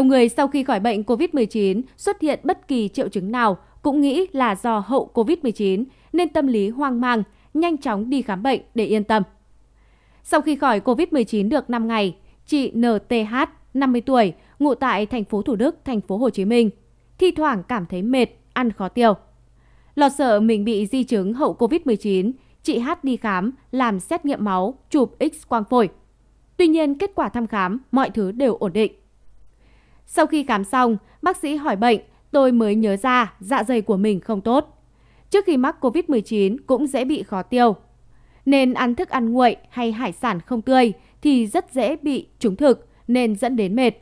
nhiều người sau khi khỏi bệnh covid 19 xuất hiện bất kỳ triệu chứng nào cũng nghĩ là do hậu covid 19 nên tâm lý hoang mang nhanh chóng đi khám bệnh để yên tâm sau khi khỏi covid 19 được 5 ngày chị nth 50 tuổi ngụ tại thành phố thủ đức thành phố hồ chí minh thi thoảng cảm thấy mệt ăn khó tiêu lo sợ mình bị di chứng hậu covid 19 chị hát đi khám làm xét nghiệm máu chụp x quang phổi tuy nhiên kết quả thăm khám mọi thứ đều ổn định sau khi khám xong, bác sĩ hỏi bệnh, tôi mới nhớ ra dạ dày của mình không tốt. Trước khi mắc COVID-19 cũng dễ bị khó tiêu. Nên ăn thức ăn nguội hay hải sản không tươi thì rất dễ bị trúng thực nên dẫn đến mệt.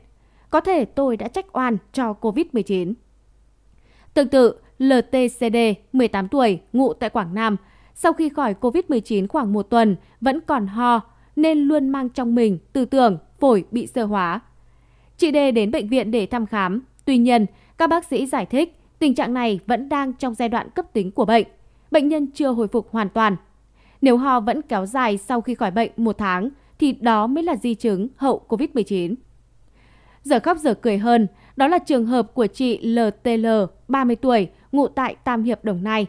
Có thể tôi đã trách oan cho COVID-19. Tương tự, LTCD, 18 tuổi, ngụ tại Quảng Nam, sau khi khỏi COVID-19 khoảng một tuần, vẫn còn ho nên luôn mang trong mình tư tưởng phổi bị sơ hóa, Chị đê đến bệnh viện để thăm khám, tuy nhiên các bác sĩ giải thích tình trạng này vẫn đang trong giai đoạn cấp tính của bệnh. Bệnh nhân chưa hồi phục hoàn toàn. Nếu ho vẫn kéo dài sau khi khỏi bệnh một tháng thì đó mới là di chứng hậu COVID-19. Giờ khóc giờ cười hơn, đó là trường hợp của chị LTL, 30 tuổi, ngụ tại Tam Hiệp, Đồng Nai.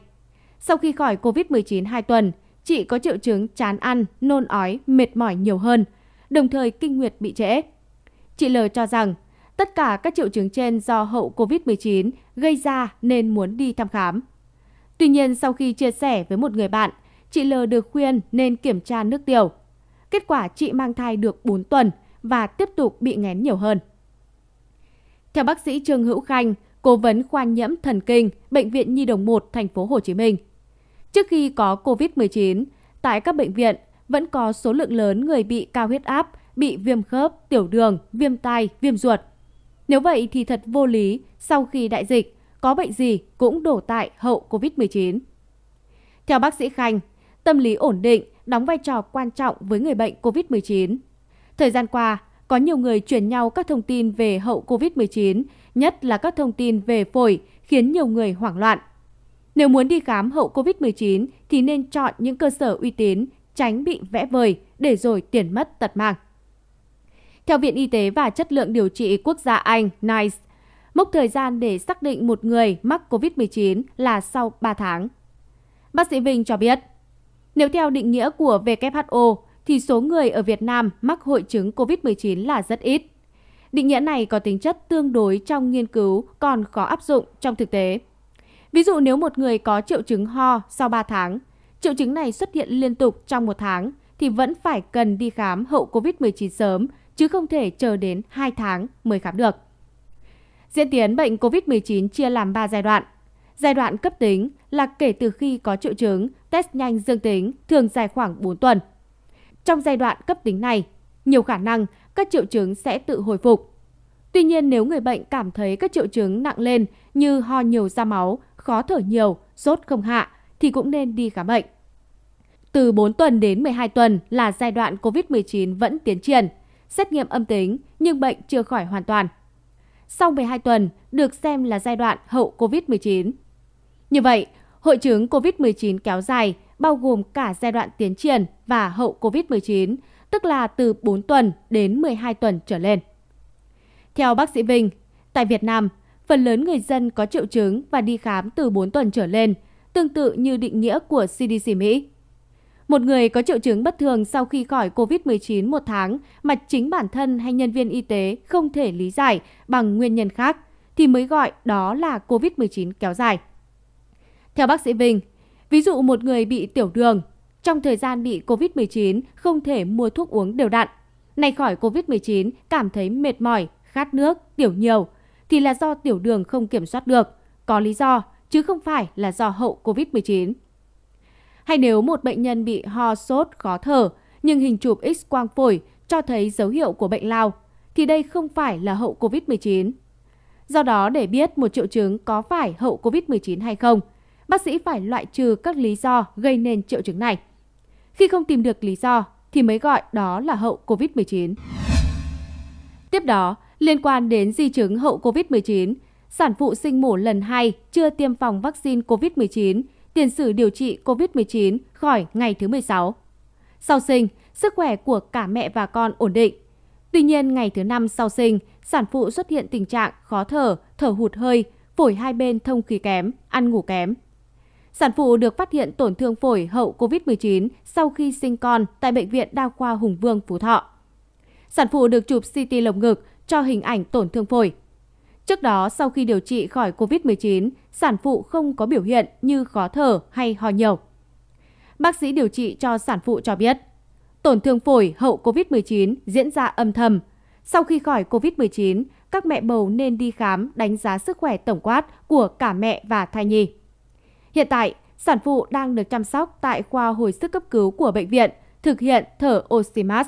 Sau khi khỏi COVID-19 2 tuần, chị có triệu chứng chán ăn, nôn ói, mệt mỏi nhiều hơn, đồng thời kinh nguyệt bị trễ. Chị L cho rằng tất cả các triệu chứng trên do hậu COVID-19 gây ra nên muốn đi thăm khám. Tuy nhiên sau khi chia sẻ với một người bạn, chị L được khuyên nên kiểm tra nước tiểu. Kết quả chị mang thai được 4 tuần và tiếp tục bị ngén nhiều hơn. Theo bác sĩ Trương Hữu Khanh, cố vấn khoa nhiễm thần kinh, bệnh viện Nhi đồng 1 thành phố Hồ Chí Minh. Trước khi có COVID-19, tại các bệnh viện vẫn có số lượng lớn người bị cao huyết áp bị viêm khớp, tiểu đường, viêm tai, viêm ruột. Nếu vậy thì thật vô lý, sau khi đại dịch, có bệnh gì cũng đổ tại hậu COVID-19. Theo bác sĩ Khanh, tâm lý ổn định đóng vai trò quan trọng với người bệnh COVID-19. Thời gian qua, có nhiều người chuyển nhau các thông tin về hậu COVID-19, nhất là các thông tin về phổi, khiến nhiều người hoảng loạn. Nếu muốn đi khám hậu COVID-19 thì nên chọn những cơ sở uy tín, tránh bị vẽ vời để rồi tiền mất tật mang. Theo Viện Y tế và Chất lượng Điều trị Quốc gia Anh, NICE, mốc thời gian để xác định một người mắc COVID-19 là sau 3 tháng. Bác sĩ Vinh cho biết, nếu theo định nghĩa của WHO thì số người ở Việt Nam mắc hội chứng COVID-19 là rất ít. Định nghĩa này có tính chất tương đối trong nghiên cứu còn khó áp dụng trong thực tế. Ví dụ nếu một người có triệu chứng ho sau 3 tháng, triệu chứng này xuất hiện liên tục trong một tháng thì vẫn phải cần đi khám hậu COVID-19 sớm chứ không thể chờ đến 2 tháng mới khám được. Diễn tiến bệnh COVID-19 chia làm 3 giai đoạn. Giai đoạn cấp tính là kể từ khi có triệu chứng, test nhanh dương tính thường dài khoảng 4 tuần. Trong giai đoạn cấp tính này, nhiều khả năng các triệu chứng sẽ tự hồi phục. Tuy nhiên nếu người bệnh cảm thấy các triệu chứng nặng lên như ho nhiều ra máu, khó thở nhiều, sốt không hạ thì cũng nên đi khám bệnh. Từ 4 tuần đến 12 tuần là giai đoạn COVID-19 vẫn tiến triển, xét nghiệm âm tính nhưng bệnh chưa khỏi hoàn toàn. Sau 12 tuần được xem là giai đoạn hậu COVID-19. Như vậy, hội chứng COVID-19 kéo dài bao gồm cả giai đoạn tiến triển và hậu COVID-19, tức là từ 4 tuần đến 12 tuần trở lên. Theo bác sĩ Vinh, tại Việt Nam, phần lớn người dân có triệu chứng và đi khám từ 4 tuần trở lên, tương tự như định nghĩa của CDC Mỹ. Một người có triệu chứng bất thường sau khi khỏi COVID-19 một tháng mà chính bản thân hay nhân viên y tế không thể lý giải bằng nguyên nhân khác thì mới gọi đó là COVID-19 kéo dài. Theo bác sĩ Vinh, ví dụ một người bị tiểu đường, trong thời gian bị COVID-19 không thể mua thuốc uống đều đặn, nay khỏi COVID-19 cảm thấy mệt mỏi, khát nước, tiểu nhiều thì là do tiểu đường không kiểm soát được, có lý do chứ không phải là do hậu COVID-19. Hay nếu một bệnh nhân bị ho sốt khó thở nhưng hình chụp X quang phổi cho thấy dấu hiệu của bệnh lao thì đây không phải là hậu COVID-19. Do đó để biết một triệu chứng có phải hậu COVID-19 hay không, bác sĩ phải loại trừ các lý do gây nên triệu chứng này. Khi không tìm được lý do thì mới gọi đó là hậu COVID-19. Tiếp đó, liên quan đến di chứng hậu COVID-19, sản phụ sinh mổ lần 2 chưa tiêm phòng vaccine COVID-19 tiền sử điều trị COVID-19 khỏi ngày thứ 16. Sau sinh, sức khỏe của cả mẹ và con ổn định. Tuy nhiên, ngày thứ năm sau sinh, sản phụ xuất hiện tình trạng khó thở, thở hụt hơi, phổi hai bên thông khí kém, ăn ngủ kém. Sản phụ được phát hiện tổn thương phổi hậu COVID-19 sau khi sinh con tại Bệnh viện Đa khoa Hùng Vương, Phú Thọ. Sản phụ được chụp CT lồng ngực cho hình ảnh tổn thương phổi. Trước đó, sau khi điều trị khỏi COVID-19, sản phụ không có biểu hiện như khó thở hay ho nhiều. Bác sĩ điều trị cho sản phụ cho biết, tổn thương phổi hậu COVID-19 diễn ra âm thầm. Sau khi khỏi COVID-19, các mẹ bầu nên đi khám đánh giá sức khỏe tổng quát của cả mẹ và thai nhi. Hiện tại, sản phụ đang được chăm sóc tại khoa hồi sức cấp cứu của bệnh viện, thực hiện thở oxymas.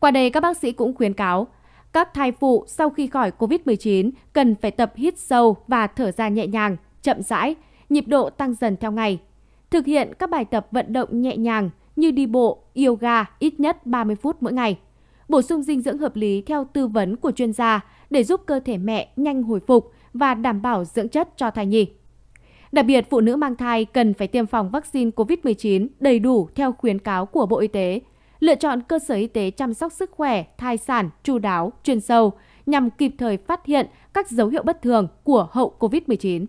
Qua đây các bác sĩ cũng khuyến cáo các thai phụ sau khi khỏi COVID-19 cần phải tập hít sâu và thở ra nhẹ nhàng, chậm rãi, nhịp độ tăng dần theo ngày. Thực hiện các bài tập vận động nhẹ nhàng như đi bộ, yoga ít nhất 30 phút mỗi ngày. Bổ sung dinh dưỡng hợp lý theo tư vấn của chuyên gia để giúp cơ thể mẹ nhanh hồi phục và đảm bảo dưỡng chất cho thai nhi. Đặc biệt, phụ nữ mang thai cần phải tiêm phòng vaccine COVID-19 đầy đủ theo khuyến cáo của Bộ Y tế – lựa chọn cơ sở y tế chăm sóc sức khỏe thai sản chú đáo chuyên sâu nhằm kịp thời phát hiện các dấu hiệu bất thường của hậu COVID-19.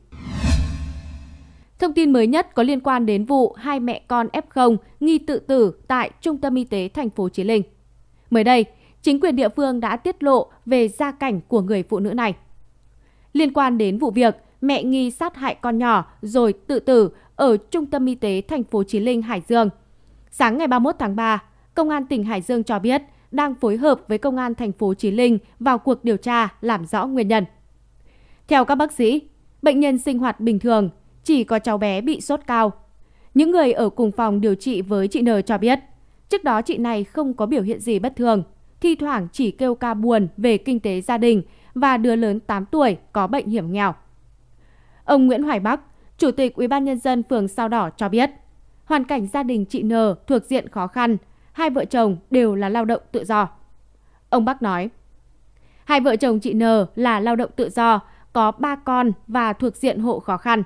Thông tin mới nhất có liên quan đến vụ hai mẹ con F0 nghi tự tử tại Trung tâm Y tế thành phố Chí Linh. Mới đây, chính quyền địa phương đã tiết lộ về gia cảnh của người phụ nữ này. Liên quan đến vụ việc mẹ nghi sát hại con nhỏ rồi tự tử ở Trung tâm Y tế thành phố Chí Linh Hải Dương. Sáng ngày 31 tháng 3, công an tỉnh Hải Dương cho biết đang phối hợp với công an thành phố Chí Linh vào cuộc điều tra làm rõ nguyên nhân. Theo các bác sĩ, bệnh nhân sinh hoạt bình thường, chỉ có cháu bé bị sốt cao. Những người ở cùng phòng điều trị với chị N cho biết, trước đó chị này không có biểu hiện gì bất thường, thi thoảng chỉ kêu ca buồn về kinh tế gia đình và đứa lớn 8 tuổi có bệnh hiểm nghèo. Ông Nguyễn Hoài Bắc, Chủ tịch UBND phường Sao Đỏ cho biết, hoàn cảnh gia đình chị N thuộc diện khó khăn hai vợ chồng đều là lao động tự do. Ông Bắc nói, hai vợ chồng chị N là lao động tự do, có ba con và thuộc diện hộ khó khăn.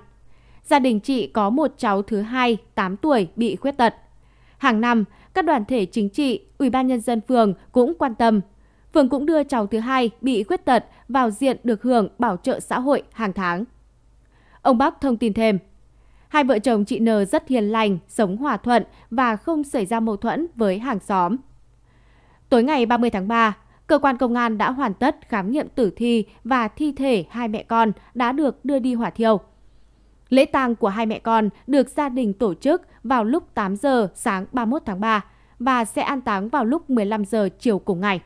Gia đình chị có một cháu thứ hai, 8 tuổi bị khuyết tật. Hàng năm, các đoàn thể chính trị, ủy ban nhân dân phường cũng quan tâm. Phường cũng đưa cháu thứ hai bị khuyết tật vào diện được hưởng bảo trợ xã hội hàng tháng. Ông Bắc thông tin thêm, Hai vợ chồng chị N rất hiền lành, sống hòa thuận và không xảy ra mâu thuẫn với hàng xóm. Tối ngày 30 tháng 3, cơ quan công an đã hoàn tất khám nghiệm tử thi và thi thể hai mẹ con đã được đưa đi hỏa thiêu. Lễ tang của hai mẹ con được gia đình tổ chức vào lúc 8 giờ sáng 31 tháng 3 và sẽ an táng vào lúc 15 giờ chiều cùng ngày.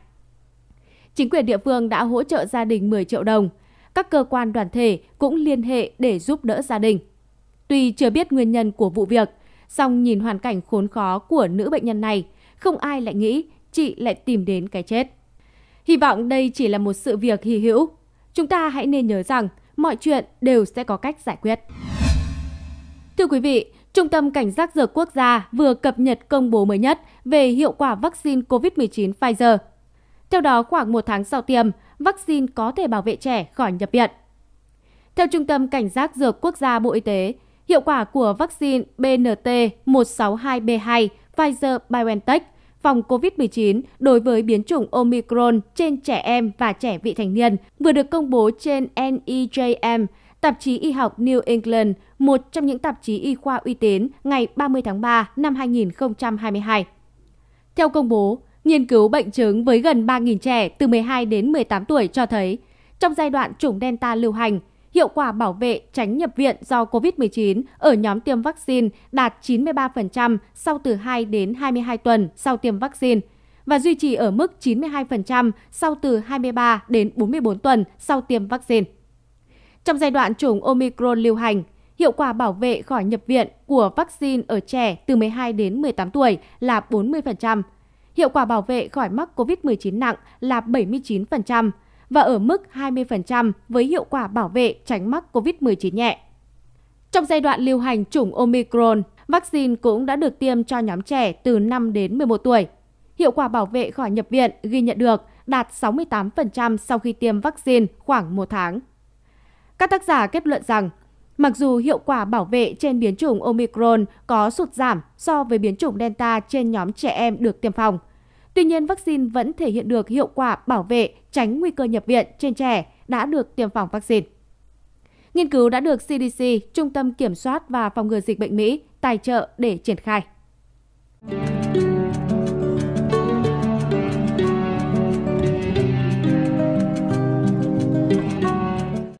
Chính quyền địa phương đã hỗ trợ gia đình 10 triệu đồng. Các cơ quan đoàn thể cũng liên hệ để giúp đỡ gia đình. Tuy chưa biết nguyên nhân của vụ việc, song nhìn hoàn cảnh khốn khó của nữ bệnh nhân này, không ai lại nghĩ chị lại tìm đến cái chết. Hy vọng đây chỉ là một sự việc hy hữu. Chúng ta hãy nên nhớ rằng mọi chuyện đều sẽ có cách giải quyết. Thưa quý vị, Trung tâm Cảnh giác Dược Quốc gia vừa cập nhật công bố mới nhất về hiệu quả vaccine COVID-19 Pfizer. Theo đó, khoảng một tháng sau tiêm, vaccine có thể bảo vệ trẻ khỏi nhập viện. Theo Trung tâm Cảnh giác Dược Quốc gia Bộ Y tế, Hiệu quả của vaccine BNT 162B2 Pfizer-BioNTech phòng COVID-19 đối với biến chủng Omicron trên trẻ em và trẻ vị thành niên vừa được công bố trên NEJM, tạp chí y học New England, một trong những tạp chí y khoa uy tín ngày 30 tháng 3 năm 2022. Theo công bố, nghiên cứu bệnh chứng với gần 3.000 trẻ từ 12 đến 18 tuổi cho thấy, trong giai đoạn chủng Delta lưu hành, hiệu quả bảo vệ tránh nhập viện do COVID 19 ở nhóm tiêm vaccine đạt 93% sau từ 2 đến 22 tuần sau tiêm vaccine và duy trì ở mức 92% sau từ 23 đến 44 tuần sau tiêm vaccine. Trong giai đoạn chủng Omicron lưu hành, hiệu quả bảo vệ khỏi nhập viện của vaccine ở trẻ từ 12 đến 18 tuổi là 40%, hiệu quả bảo vệ khỏi mắc COVID-19 nặng là 79%, và ở mức 20% với hiệu quả bảo vệ tránh mắc COVID-19 nhẹ. Trong giai đoạn lưu hành chủng Omicron, vaccine cũng đã được tiêm cho nhóm trẻ từ 5 đến 11 tuổi. Hiệu quả bảo vệ khỏi nhập viện ghi nhận được đạt 68% sau khi tiêm vaccine khoảng một tháng. Các tác giả kết luận rằng, mặc dù hiệu quả bảo vệ trên biến chủng Omicron có sụt giảm so với biến chủng Delta trên nhóm trẻ em được tiêm phòng, Tuy nhiên, vaccine vẫn thể hiện được hiệu quả bảo vệ tránh nguy cơ nhập viện trên trẻ đã được tiêm phòng vaccine. Nghiên cứu đã được CDC, Trung tâm Kiểm soát và Phòng ngừa Dịch bệnh Mỹ, tài trợ để triển khai.